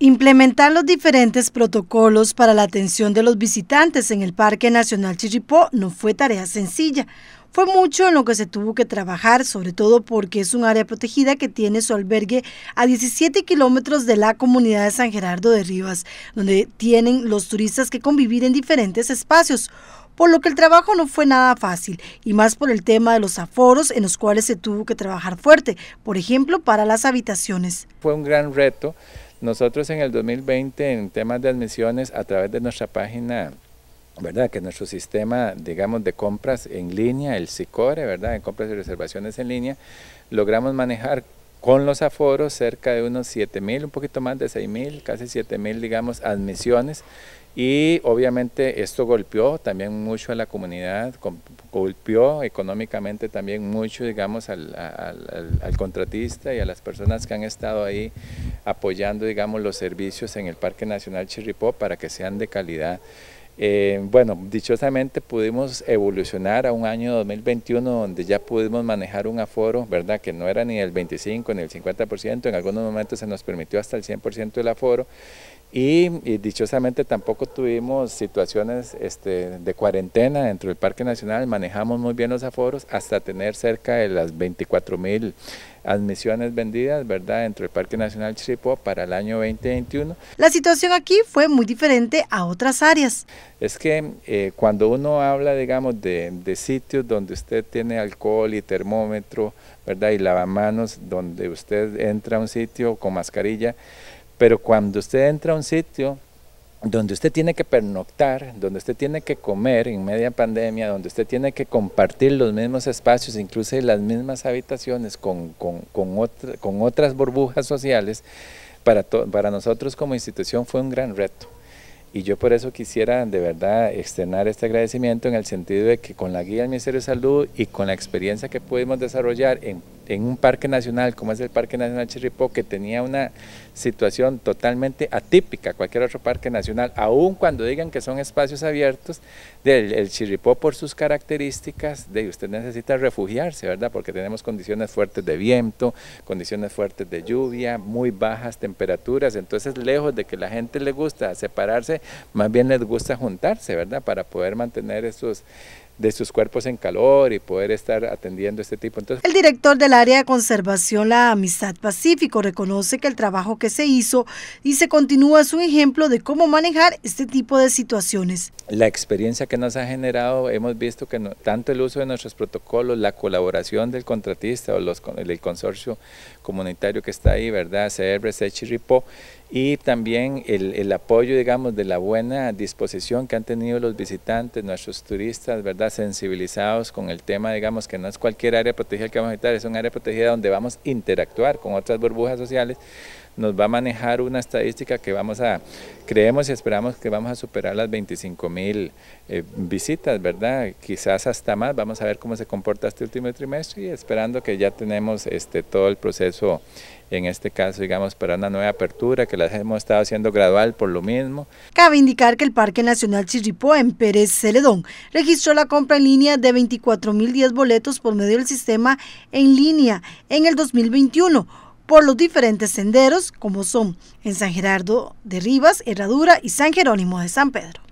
Implementar los diferentes protocolos para la atención de los visitantes en el Parque Nacional Chiripó no fue tarea sencilla. Fue mucho en lo que se tuvo que trabajar, sobre todo porque es un área protegida que tiene su albergue a 17 kilómetros de la comunidad de San Gerardo de Rivas, donde tienen los turistas que convivir en diferentes espacios por lo que el trabajo no fue nada fácil, y más por el tema de los aforos en los cuales se tuvo que trabajar fuerte, por ejemplo, para las habitaciones. Fue un gran reto nosotros en el 2020 en temas de admisiones a través de nuestra página ¿verdad? Que nuestro sistema, digamos, de compras en línea, el SICORE, ¿verdad? En compras y reservaciones en línea, logramos manejar con los aforos cerca de unos 7 mil, un poquito más de 6 mil, casi 7 mil, digamos, admisiones y obviamente esto golpeó también mucho a la comunidad, golpeó económicamente también mucho, digamos, al, contratista y a las personas que han estado ahí apoyando, digamos, los servicios en el Parque Nacional Chirripó para que sean de calidad. Eh, bueno, dichosamente pudimos evolucionar a un año 2021 donde ya pudimos manejar un aforo, ¿verdad? Que no era ni el 25 ni el 50%, en algunos momentos se nos permitió hasta el 100% del aforo. Y, dichosamente tampoco tuvimos situaciones este, de cuarentena dentro del Parque Nacional, manejamos muy bien los aforos hasta tener cerca de las 24 mil admisiones vendidas, ¿verdad?, dentro del Parque Nacional Chirripó para el año 2021. La situación aquí fue muy diferente a otras áreas. Es que eh, cuando uno habla, digamos, de, de sitios donde usted tiene alcohol y termómetro, ¿verdad?, y lavamanos, donde usted entra a un sitio con mascarilla, pero cuando usted entra a un sitio donde usted tiene que pernoctar, donde usted tiene que comer en media pandemia, donde usted tiene que compartir los mismos espacios, incluso las mismas habitaciones con, con, con, otras burbujas sociales, para, para nosotros como institución fue un gran reto. Y yo por eso quisiera de verdad externar este agradecimiento en el sentido de que con la guía del Ministerio de Salud y con la experiencia que pudimos desarrollar en en un parque nacional como es el Parque Nacional Chirripó, que tenía una situación totalmente atípica cualquier otro parque nacional, aun cuando digan que son espacios abiertos, del, el Chirripó por sus características, de usted necesita refugiarse, ¿verdad? Porque tenemos condiciones fuertes de viento, condiciones fuertes de lluvia, muy bajas temperaturas, entonces lejos de que la gente le gusta separarse, más bien les gusta juntarse, ¿verdad? Para poder mantener esos de sus cuerpos en calor y poder estar atendiendo este tipo. Entonces, el director del área de conservación La Amistad Pacífico reconoce que el trabajo que se hizo y se continúa es un ejemplo de cómo manejar este tipo de situaciones. La experiencia que nos ha generado, hemos visto que tanto el uso de nuestros protocolos, la colaboración del contratista o los, el, consorcio comunitario que está ahí, ¿verdad? CR, Sechi, Ripo, y también el, el, apoyo, digamos, de la buena disposición que han tenido los visitantes, nuestros turistas, ¿verdad? Sensibilizados con el tema, digamos, que no es cualquier área protegida que vamos a visitar, es un área protegida donde vamos a interactuar con otras burbujas sociales, nos va a manejar una estadística que vamos a, creemos y esperamos que vamos a superar las 25 mil eh, visitas, ¿verdad? Quizás hasta más, vamos a ver cómo se comporta este último trimestre y esperando que ya tenemos este, todo el proceso, en este caso, digamos, para una nueva apertura que la hemos estado haciendo gradual por lo mismo. Cabe indicar que el Parque Nacional Chirripó en Pérez Celedón registró la compra en línea de 24 mil 10 boletos por medio del sistema en línea en el 2021 por los diferentes senderos como son en San Gerardo de Rivas, Herradura y San Jerónimo de San Pedro.